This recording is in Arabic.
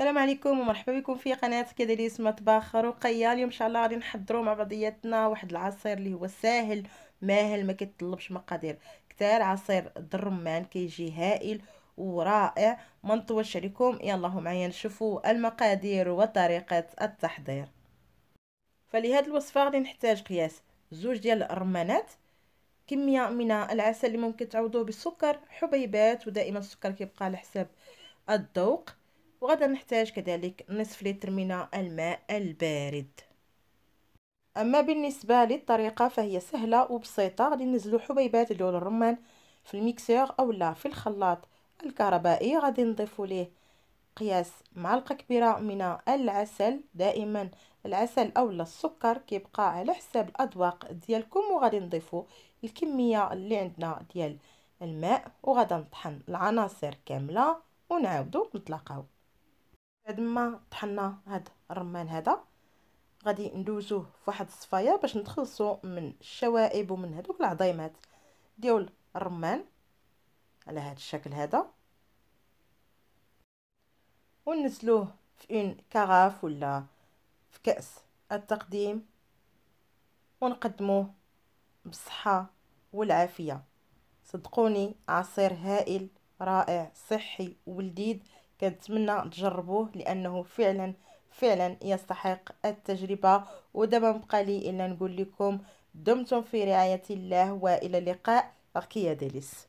السلام عليكم ومرحبا بكم في قناه كداليس مطبخ رقيه اليوم ان شاء الله غادي نحضروا مع بعضياتنا واحد العصير اللي هو ساهل ماهل ما كيتطلبش مقادير كتار عصير الرمان كيجي هائل ورائع ما نطولش عليكم يلا معايا نشوفوا المقادير وطريقه التحضير فلهذه الوصفه غادي نحتاج قياس زوج ديال الرمانات كميه من العسل اللي ممكن تعوضوه بالسكر حبيبات ودائما السكر كيبقى على حساب الذوق وغدا نحتاج كذلك نصف لتر من الماء البارد أما بالنسبة للطريقة فهي سهلة وبسيطة غادي نزلو حبيبات ديال الرمان في الميكسير أولا في الخلاط الكهربائي غادي نضيفو ليه قياس معلقه كبيره من العسل دائما العسل اولا السكر كيبقى على حساب الاذواق ديالكم وغادي نضيفو الكميه اللي عندنا ديال الماء وغادي نطحن العناصر كامله ونعاودو نطلقاو بعد ما طحنا هاد الرمان هذا غادي ندوزوه فواحد الصفايه باش نتخلصوا من الشوائب ومن هذوك العظيمات ديال الرمان على هذا الشكل هذا وننزلوه في اون كغاف ولا في كاس التقديم ونقدموه بالصحه والعافيه صدقوني عصير هائل رائع صحي ولذيذ كنتمنى تجربوه لانه فعلا فعلا يستحق التجربه ودابا مبقى لي الا نقول لكم دمتم في رعايه الله والى اللقاء بقيه ديليس